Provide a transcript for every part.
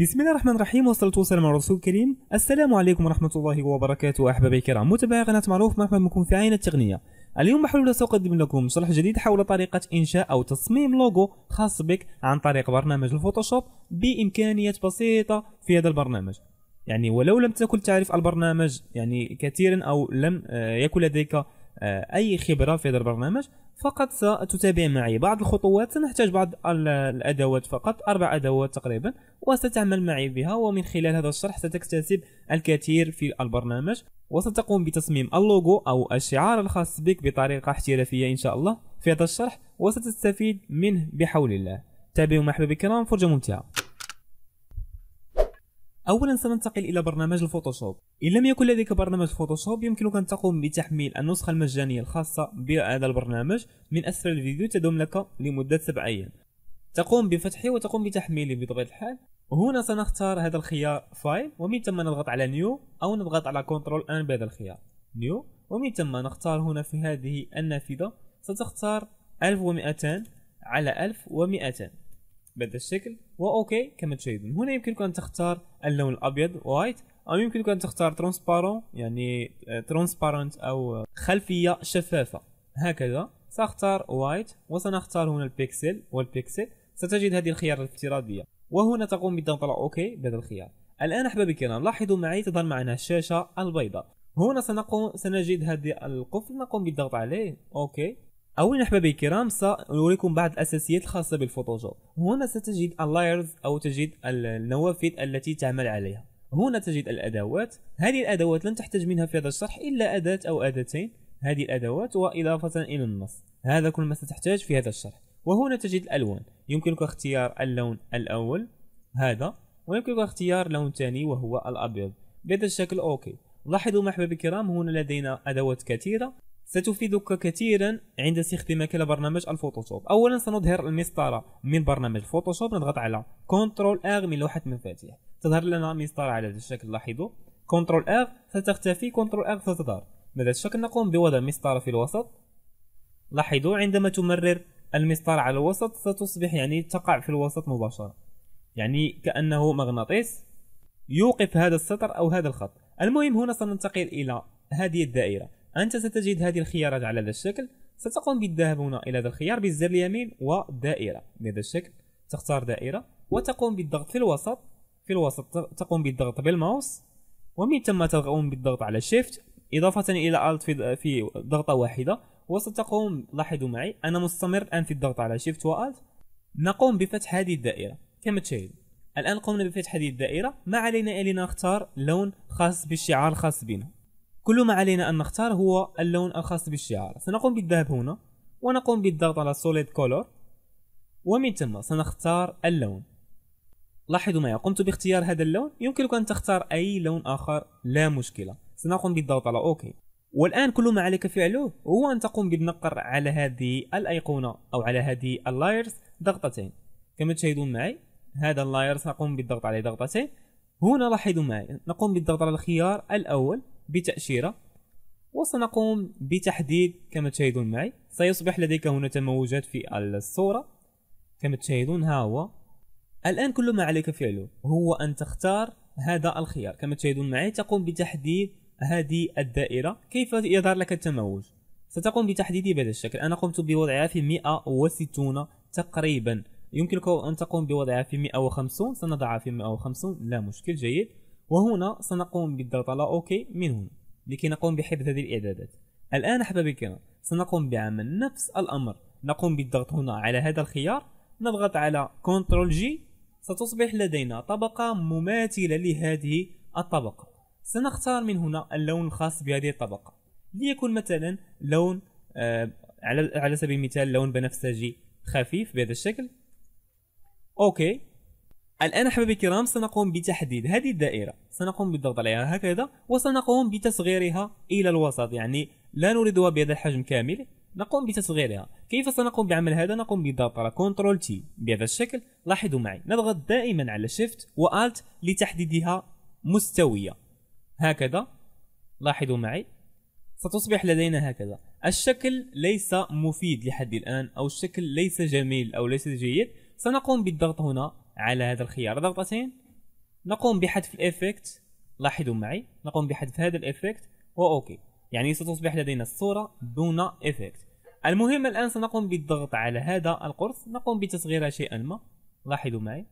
بسم الله الرحمن الرحيم وصلت والسلام على الرسول الكريم السلام عليكم ورحمة الله وبركاته أحبابي الكرام متابعي قناة معروف مرحبا بكم في عين التقنية اليوم بحلول سأقدم لكم شرح جديد حول طريقة إنشاء أو تصميم لوجو خاص بك عن طريق برنامج الفوتوشوب بإمكانيات بسيطة في هذا البرنامج يعني ولو لم تكن تعرف البرنامج يعني كثيرا أو لم آه، يكن لديك آه، أي خبرة في هذا البرنامج فقط ستتابع معي بعض الخطوات سنحتاج بعض الأدوات فقط أربع أدوات تقريبا وستعمل معي بها ومن خلال هذا الشرح ستكتسب الكثير في البرنامج وستقوم بتصميم اللوغو أو الشعار الخاص بك بطريقة احترافية إن شاء الله في هذا الشرح وستستفيد منه بحول الله تابعوا مرحبا بكرام الكرام فرجة ممتعة اولا سننتقل الى برنامج الفوتوشوب ان لم يكن لديك برنامج فوتوشوب يمكنك ان تقوم بتحميل النسخه المجانيه الخاصه بهذا البرنامج من اسفل الفيديو تدوم لك لمده سبع ايام تقوم بفتحه وتقوم بتحميله بطبيعه الحال هنا سنختار هذا الخيار فايل ومن ثم نضغط على نيو او نضغط على كنترول ان بهذا الخيار نيو ومن ثم نختار هنا في هذه النافذه ستختار 1200 على 1200 بهذا الشكل واوكي كما تشاهدون هنا يمكنك ان تختار اللون الابيض وايت او يمكنك ان تختار ترونسبارون يعني آه، ترونسبارنت او خلفيه شفافه هكذا ساختار وايت وسنختار هنا البيكسل والبيكسل ستجد هذه الخيارات الافتراضيه وهنا تقوم بالضغط على اوكي بهذا الخيار الان احبابي الكرام لاحظوا معي تظهر معنا الشاشه البيضاء هنا سنقوم سنجد هذه القفل نقوم بالضغط عليه اوكي اولا احبابي الكرام ساريكم بعض الاساسيات الخاصه بالفوتوشوب هنا ستجد اللايرز او تجد النوافذ التي تعمل عليها هنا تجد الادوات هذه الادوات لن تحتاج منها في هذا الشرح الا اداه او ادتين هذه الادوات واضافه الى النص هذا كل ما ستحتاج في هذا الشرح وهنا تجد الالوان يمكنك اختيار اللون الاول هذا ويمكنك اختيار لون ثاني وهو الابيض بهذا الشكل اوكي لاحظوا احبابي الكرام هنا لدينا ادوات كثيره ستفيدك كثيرا عند استخدامك لبرنامج الفوتوشوب اولا سنظهر المسطرة من برنامج الفوتوشوب نضغط على كنترول اغ من لوحة المفاتيح تظهر لنا مسطرة على هذا الشكل لاحظوا كنترول اغ ستختفي كنترول اغ ستظهر بهذا الشكل نقوم بوضع مسطرة في الوسط لاحظوا عندما تمرر المسطرة على الوسط ستصبح يعني تقع في الوسط مباشرة يعني كأنه مغناطيس يوقف هذا السطر أو هذا الخط المهم هنا سننتقل إلى هذه الدائرة أنت ستجد هذه الخيارات على هذا الشكل ستقوم بالذهاب هنا إلى هذا الخيار بالزر اليمين ودائره بهذا الشكل تختار دائرة وتقوم بالضغط في الوسط في الوسط تقوم بالضغط بالماوس ومن ثم تقوم بالضغط على شيفت إضافة إلى ألت في, في ضغطة واحدة وستقوم لاحظوا معي أنا مستمر الآن في الضغط على شيفت وألت نقوم بفتح هذه الدائرة كما تشاهد الآن قمنا بفتح هذه الدائرة ما علينا إلا نختار لون خاص بالشعار الخاص بنا كل ما علينا أن نختار هو اللون الخاص بالشعار سنقوم بالذهاب هنا ونقوم بالضغط على Solid Color ومن ثم سنختار اللون لاحظوا معي قمت باختيار هذا اللون يمكنك أن تختار أي لون آخر لا مشكلة سنقوم بالضغط على أوكي والآن كل ما عليك فعله هو أن تقوم بالنقر على هذه الأيقونة أو على هذه اللايرز ضغطتين كما تشاهدون معي هذا اللايرز نقوم بالضغط عليه ضغطتين هنا لاحظوا معي نقوم بالضغط على الخيار الأول بتأشيرة وسنقوم بتحديد كما تشاهدون معي سيصبح لديك هنا تموجات في الصورة كما تشاهدون ها هو الآن كل ما عليك فعله هو أن تختار هذا الخيار كما تشاهدون معي تقوم بتحديد هذه الدائرة كيف يظهر لك التموج ستقوم بتحديده بهذا الشكل أنا قمت بوضعها في 160 تقريبا يمكنك أن تقوم بوضعها في 150 سنضعها في 150 لا مشكل جيد وهنا سنقوم بالضغط على اوكي من هنا لكي نقوم بحفظ هذه الاعدادات الان احبابي الكرام سنقوم بعمل نفس الامر نقوم بالضغط هنا على هذا الخيار نضغط على كنترول جي ستصبح لدينا طبقة مماثلة لهذه الطبقة سنختار من هنا اللون الخاص بهذه الطبقة ليكن مثلا لون آه، على على سبيل المثال لون بنفسجي خفيف بهذا الشكل اوكي الآن أحبابي الكرام سنقوم بتحديد هذه الدائرة سنقوم بالضغط عليها هكذا وسنقوم بتصغيرها إلى الوسط يعني لا نريدها بهذا الحجم كامل نقوم بتصغيرها كيف سنقوم بعمل هذا نقوم بالضغط على كنترول تي بهذا الشكل لاحظوا معي نضغط دائما على شيفت والت لتحديدها مستوية هكذا لاحظوا معي ستصبح لدينا هكذا الشكل ليس مفيد لحد الآن أو الشكل ليس جميل أو ليس جيد سنقوم بالضغط هنا على هذا الخيار ضغطتين نقوم بحذف الايفكت لاحظوا معي نقوم بحذف هذا الايفكت واوكي يعني ستصبح لدينا الصورة دون ايفكت المهم الان سنقوم بالضغط على هذا القرص نقوم بتصغيره شيئا ما لاحظوا معي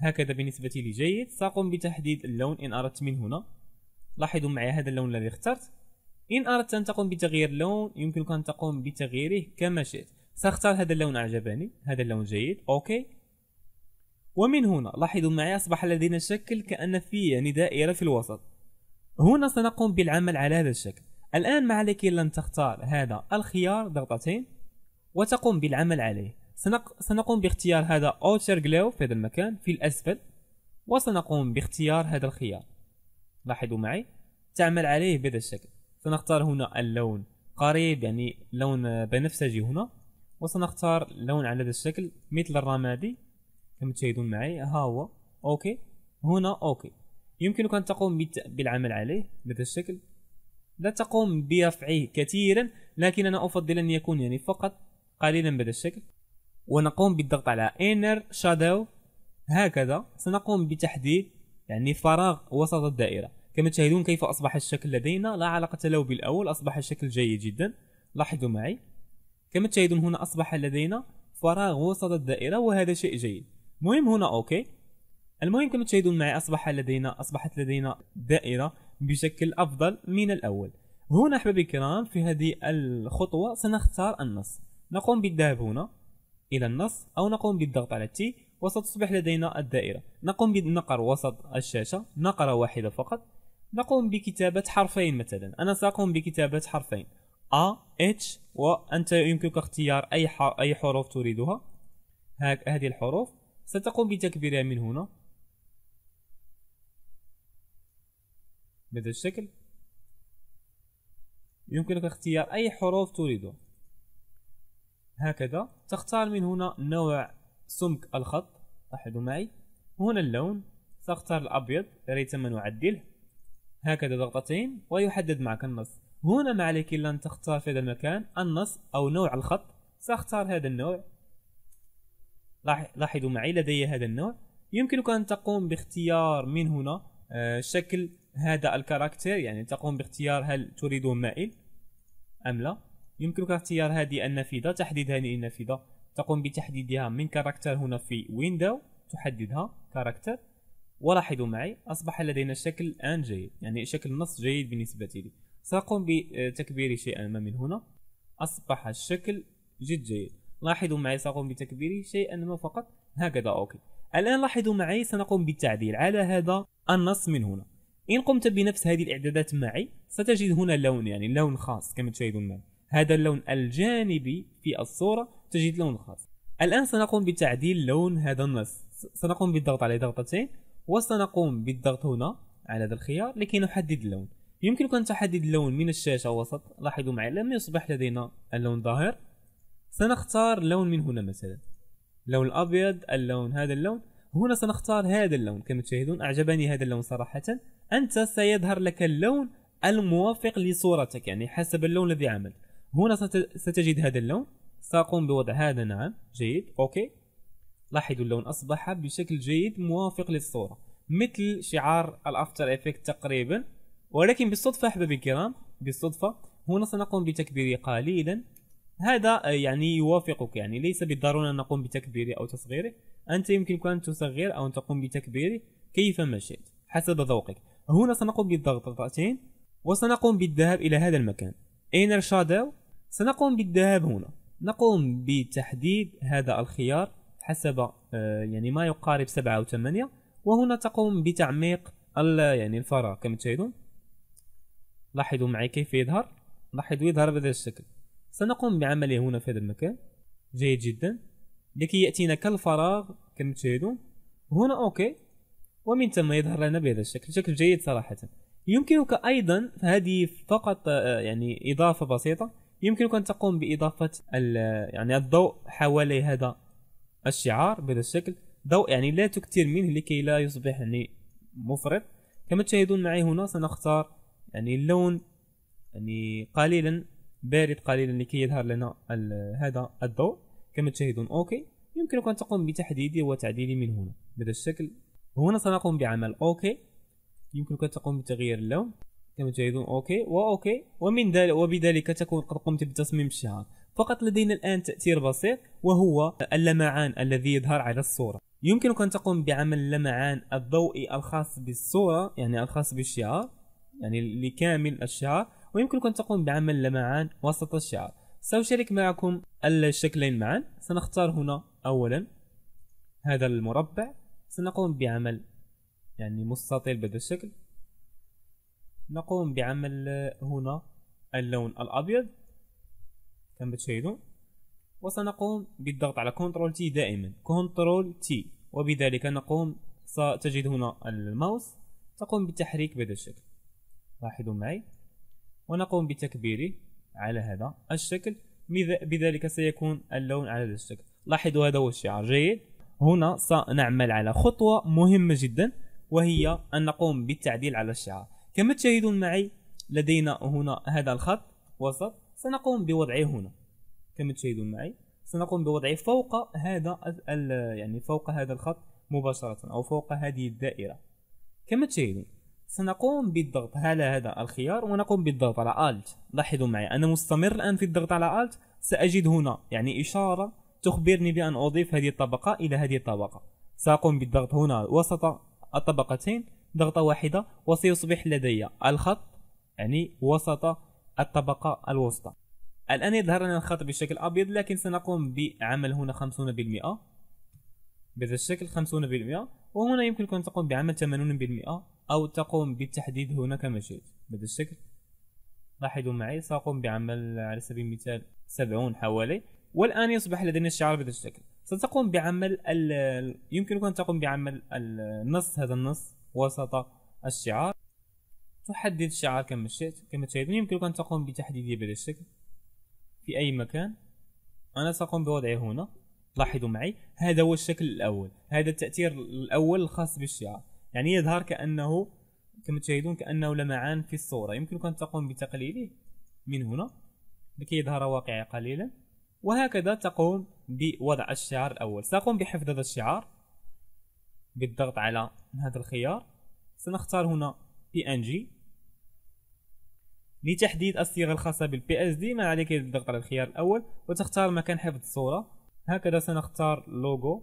هكذا بالنسبة لي جيد سأقوم بتحديد اللون إن أردت من هنا لاحظوا معي هذا اللون الذي اخترت إن أردت أن تقوم بتغيير اللون يمكنك أن تقوم بتغييره كما شئت سأختار هذا اللون أعجبني هذا اللون جيد أوكي ومن هنا لاحظوا معي أصبح لدينا شكل كأن فيه يعني دائرة في الوسط هنا سنقوم بالعمل على هذا الشكل الآن ما عليك إلا أن تختار هذا الخيار ضغطتين وتقوم بالعمل عليه سنق... سنقوم باختيار هذا Outer جلو في هذا المكان في الأسفل وسنقوم باختيار هذا الخيار لاحظوا معي تعمل عليه بهذا الشكل سنختار هنا اللون قريب يعني لون بنفسجي هنا وسنختار لون على هذا الشكل مثل الرمادي كما تشاهدون معي ها هو اوكي هنا اوكي يمكنك ان تقوم بالعمل عليه بهذا الشكل لا تقوم برفعه كثيرا لكن انا افضل ان يكون يعني فقط قليلا بهذا الشكل ونقوم بالضغط على inner shadow هكذا سنقوم بتحديد يعني فراغ وسط الدائرة كما تشاهدون كيف أصبح الشكل لدينا لا علاقة له بالأول أصبح الشكل جيد جدا لاحظوا معي كما تشاهدون هنا أصبح لدينا فراغ وسط الدائرة وهذا شيء جيد مهم هنا اوكي المهم كما تشاهدون معي اصبح لدينا اصبحت لدينا دائره بشكل افضل من الاول هنا احبابي الكرام في هذه الخطوه سنختار النص نقوم بالذهاب هنا الى النص او نقوم بالضغط على تي وستصبح لدينا الدائره نقوم بنقر وسط الشاشه نقره واحده فقط نقوم بكتابه حرفين مثلا انا ساقوم بكتابه حرفين A H وانت يمكنك اختيار اي اي حروف تريدها هذه الحروف ستقوم بتكبيرها من هنا بهذا الشكل يمكنك اختيار أي حروف تريده هكذا تختار من هنا نوع سمك الخط لاحظوا معي هنا اللون سأختار الأبيض يا ريتما نعدله هكذا ضغطتين ويحدد معك النص هنا ما عليك إلا أن تختار في هذا المكان النص أو نوع الخط سأختار هذا النوع لاحظوا معي لدي هذا النوع يمكنك أن تقوم باختيار من هنا آه، شكل هذا الكاركتير يعني تقوم باختيار هل تريد مائل أم لا يمكنك اختيار هذه النافذة تحديد هذه النافذة تقوم بتحديدها من كاركتر هنا في ويندو تحددها كاركتر ولاحظوا معي أصبح لدينا شكل ان جيد يعني شكل نص جيد بالنسبة لي سأقوم بتكبير شيئا ما من هنا أصبح الشكل جد جيد لاحظوا معي سأقوم بتكبيره شيئا ما فقط هكذا أوكي الآن لاحظوا معي سنقوم بالتعديل على هذا النص من هنا إن قمت بنفس هذه الإعدادات معي ستجد هنا لون يعني لون خاص كما تشاهدون معي هذا اللون الجانبي في الصورة تجد لون خاص الآن سنقوم بتعديل لون هذا النص سنقوم بالضغط على ضغطتين وسنقوم بالضغط هنا على هذا الخيار لكي نحدد اللون يمكنك أن تحدد اللون من الشاشة وسط لاحظوا معي لم يصبح لدينا اللون ظاهر سنختار لون من هنا مثلا اللون الابيض اللون هذا اللون هنا سنختار هذا اللون كما تشاهدون اعجبني هذا اللون صراحه انت سيظهر لك اللون الموافق لصورتك يعني حسب اللون الذي عملت هنا ستجد هذا اللون ساقوم بوضع هذا نعم جيد اوكي لاحظوا اللون اصبح بشكل جيد موافق للصوره مثل شعار الافتر افكت تقريبا ولكن بالصدفه احبابي الكرام بالصدفه هنا سنقوم بتكبيره قليلا هذا آه، يعني يوافقك يعني ليس بالضرورة أن نقوم بتكبيره أو تصغيره أنت يمكنك أن تصغر أو أن تقوم بتكبيره كيفما شئت حسب ذوقك هنا سنقوم بالضغطتين وسنقوم بالذهاب إلى هذا المكان إينر شادو سنقوم بالذهاب هنا نقوم بتحديد هذا الخيار حسب آه، يعني ما يقارب سبعة أو ثمانية وهنا تقوم بتعميق يعني الفراغ كما تشاهدون لاحظوا معي كيف يظهر لاحظوا يظهر بهذا الشكل سنقوم بعمله هنا في هذا المكان جيد جدا لكي يأتينا كالفراغ كما تشاهدون هنا أوكي ومن ثم يظهر لنا بهذا الشكل شكل جيد صراحة يمكنك أيضا هذه فقط آه، يعني إضافة بسيطة يمكنك أن تقوم بإضافة يعني الضوء حوالي هذا الشعار بهذا الشكل ضوء يعني لا تكثر منه لكي لا يصبح يعني مفرط كما تشاهدون معي هنا سنختار يعني اللون يعني قليلا بارد قليلا لكي يظهر لنا هذا الضوء كما تشاهدون اوكي يمكنك ان تقوم بتحديده وتعديله من هنا بهذا الشكل هنا سنقوم بعمل اوكي يمكنك ان تقوم بتغيير اللون كما تشاهدون اوكي واوكي ومن ذلك وبذلك تكون قد قمت بتصميم الشعار فقط لدينا الان تاثير بسيط وهو اللمعان الذي يظهر على الصوره يمكنك ان تقوم بعمل اللمعان الضوئي الخاص بالصوره يعني الخاص بالشعار يعني لكامل الشعار ويمكنكم أن تقوم بعمل لمعان وسط الشعر سأشارك معكم الشكلين معا سنختار هنا أولا هذا المربع سنقوم بعمل يعني مستطيل بهذا الشكل نقوم بعمل هنا اللون الأبيض كما تشاهدون وسنقوم بالضغط على كنترول تي دائما كنترول تي وبذلك نقوم ستجد هنا الماوس تقوم بالتحريك بهذا الشكل لاحظوا معي ونقوم بتكبيره على هذا الشكل بذلك سيكون اللون على هذا الشكل لاحظوا هذا هو الشعار جيد هنا سنعمل على خطوة مهمة جدا وهي أن نقوم بالتعديل على الشعار كما تشاهدون معي لدينا هنا هذا الخط وسط سنقوم بوضعه هنا كما تشاهدون معي سنقوم بوضعه فوق هذا يعني فوق هذا الخط مباشرة أو فوق هذه الدائرة كما تشاهدون سنقوم بالضغط على هذا الخيار ونقوم بالضغط على Alt لاحظوا معي انا مستمر الان في الضغط على Alt ساجد هنا يعني اشاره تخبرني بان اضيف هذه الطبقه الى هذه الطبقه ساقوم بالضغط هنا وسط الطبقتين ضغطه واحده وسيصبح لدي الخط يعني وسط الطبقه الوسطى الان يظهر لنا الخط بشكل ابيض لكن سنقوم بعمل هنا 50% بهذا الشكل 50% وهنا يمكنكم أن تقوم بعمل 80% أو تقوم بالتحديد هنا كما شئت بهذا الشكل لاحظوا معي سأقوم بعمل على سبيل المثال 70 حوالي والآن يصبح لدينا الشعار بهذا الشكل ستقوم بعمل ال... يمكنك أن تقوم بعمل النص هذا النص وسط الشعار تحدد الشعار كما شئت كما تشاهدون يمكنك أن تقوم بتحديده بهذا الشكل في أي مكان أنا سأقوم بوضعه هنا لاحظوا معي هذا هو الشكل الأول هذا التأثير الأول الخاص بالشعار يعني يظهر كانه كما تشاهدون كانه لمعان في الصوره يمكنك ان تقوم بتقليله من هنا لكي يظهر واقعي قليلا وهكذا تقوم بوضع الشعار الاول ساقوم بحفظ هذا الشعار بالضغط على هذا الخيار سنختار هنا بي ان جي لتحديد الصيغه الخاصه بالبي اس دي ما عليك الضغط على الخيار الاول وتختار مكان حفظ الصوره هكذا سنختار لوجو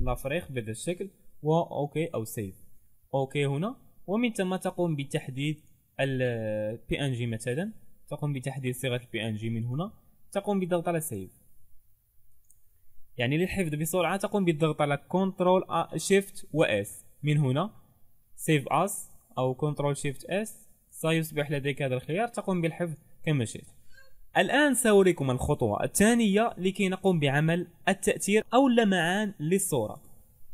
لافريق بهذا الشكل و اوكي او سيف اوكي هنا ومن ثم تقوم بتحديد البي ان جي مثلا تقوم بتحديد صيغه البي ان جي من هنا تقوم بالضغط على سيف يعني للحفظ بسرعه تقوم بالضغط على كنترول شيفت و اس من هنا سيف اس او كنترول شيفت اس سيصبح لديك هذا الخيار تقوم بالحفظ كما شئت الآن سأريكم الخطوة الثانية لكي نقوم بعمل التأثير أو اللمعان للصورة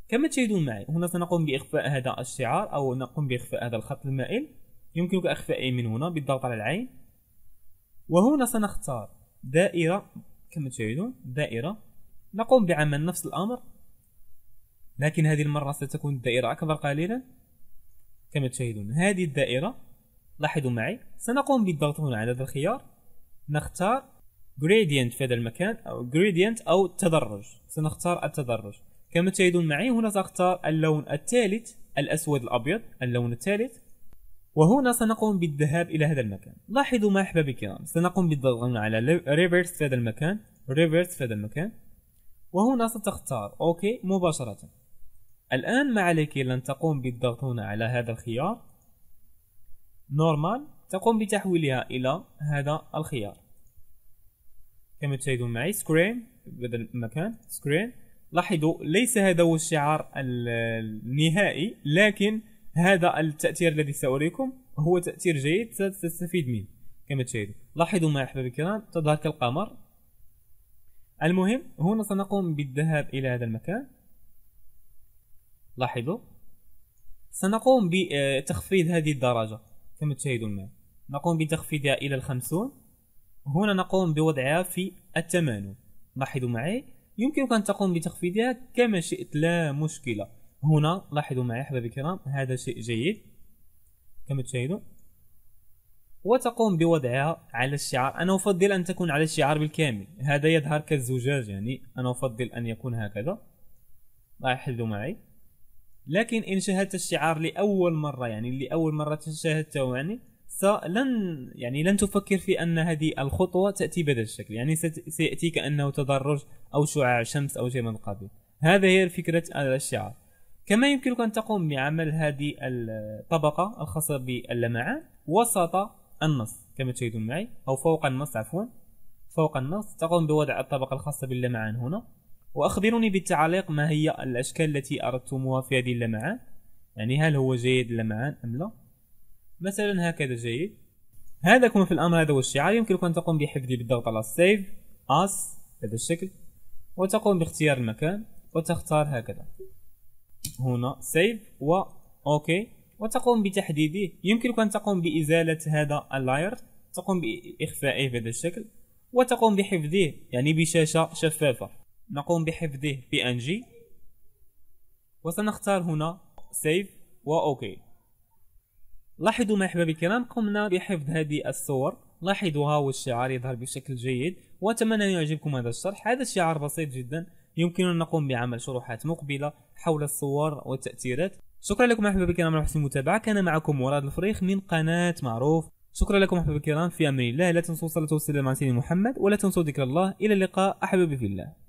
كما تشاهدون معي هنا سنقوم بإخفاء هذا الشعار أو نقوم بإخفاء هذا الخط المائل يمكنك إخفائه من هنا بالضغط على العين وهنا سنختار دائرة كما تشاهدون دائرة نقوم بعمل نفس الأمر لكن هذه المرة ستكون الدائرة أكبر قليلا كما تشاهدون هذه الدائرة لاحظوا معي سنقوم بالضغط هنا على هذا الخيار نختار gradient في هذا المكان أو gradient أو تدرج سنختار التدرج كما تشاهدون معي هنا سأختار اللون الثالث الأسود الأبيض اللون الثالث وهنا سنقوم بالذهاب إلى هذا المكان لاحظوا ما أحبابي الكرام سنقوم بالضغط على ريفرس في هذا المكان ريفرس في هذا المكان وهنا ستختار أوكي مباشرة الآن ما عليك إلا أن تقوم بالضغط هنا على هذا الخيار نورمال تقوم بتحويلها إلى هذا الخيار كما تشاهدون معي سكرين بدل المكان سكرين لاحظوا ليس هذا هو الشعار النهائي لكن هذا التأثير الذي سأريكم هو تأثير جيد ستستفيد منه كما تشاهدون لاحظوا معي أحبابي الكرام تظهر كالقمر المهم هنا سنقوم بالذهاب إلى هذا المكان لاحظوا سنقوم بتخفيض آه، هذه الدرجة كما تشاهدون معي نقوم بتخفيضها إلى الخمسون هنا نقوم بوضعها في الثمانون لاحظوا معي يمكنك أن تقوم بتخفيضها كما شئت لا مشكلة هنا لاحظوا معي أحبابي الكرام هذا شيء جيد كما تشاهدون وتقوم بوضعها على الشعار أنا أفضل أن تكون على الشعار بالكامل هذا يظهر كالزجاج يعني أنا أفضل أن يكون هكذا لاحظوا معي لكن إن شاهدت الشعار لأول مرة يعني لأول مرة شاهدته يعني لن يعني لن تفكر في ان هذه الخطوه تاتي بهذا الشكل يعني سياتي كانه تدرج او شعاع شمس او شيء من القبيل هذا هي فكره الشعار كما يمكنك ان تقوم بعمل هذه الطبقه الخاصه باللمعان وسط النص كما تشاهدون معي او فوق النص عفوا فوق النص تقوم بوضع الطبقه الخاصه باللمعان هنا واخبروني بالتعليق ما هي الاشكال التي اردتموها في هذه اللمعان يعني هل هو جيد اللمعان ام لا مثلا هكذا جيد هذا كما في الامر هذا هو الشعار يمكنك ان تقوم بحفظه بالضغط على save as بهذا الشكل وتقوم باختيار المكان وتختار هكذا هنا save و اوكي وتقوم بتحديده يمكنك ان تقوم بازاله هذا اللاير تقوم باخفائه بهذا الشكل وتقوم بحفظه يعني بشاشه شفافه نقوم بحفظه بي ان جي وسنختار هنا save و اوكي لاحظوا ما احبابي الكرام قمنا بحفظ هذه الصور لاحظوها والشعار يظهر بشكل جيد واتمنى ان يعجبكم هذا الشرح هذا الشعار بسيط جدا يمكننا نقوم بعمل شروحات مقبله حول الصور والتاثيرات شكرا لكم احبابي الكرام على حسن المتابعه كان معكم مراد الفريخ من قناه معروف شكرا لكم احبابي الكرام في امان الله لا تنسوا الصلاه والسلام على سيدنا محمد ولا تنسوا ذكر الله الى اللقاء احبابي في الله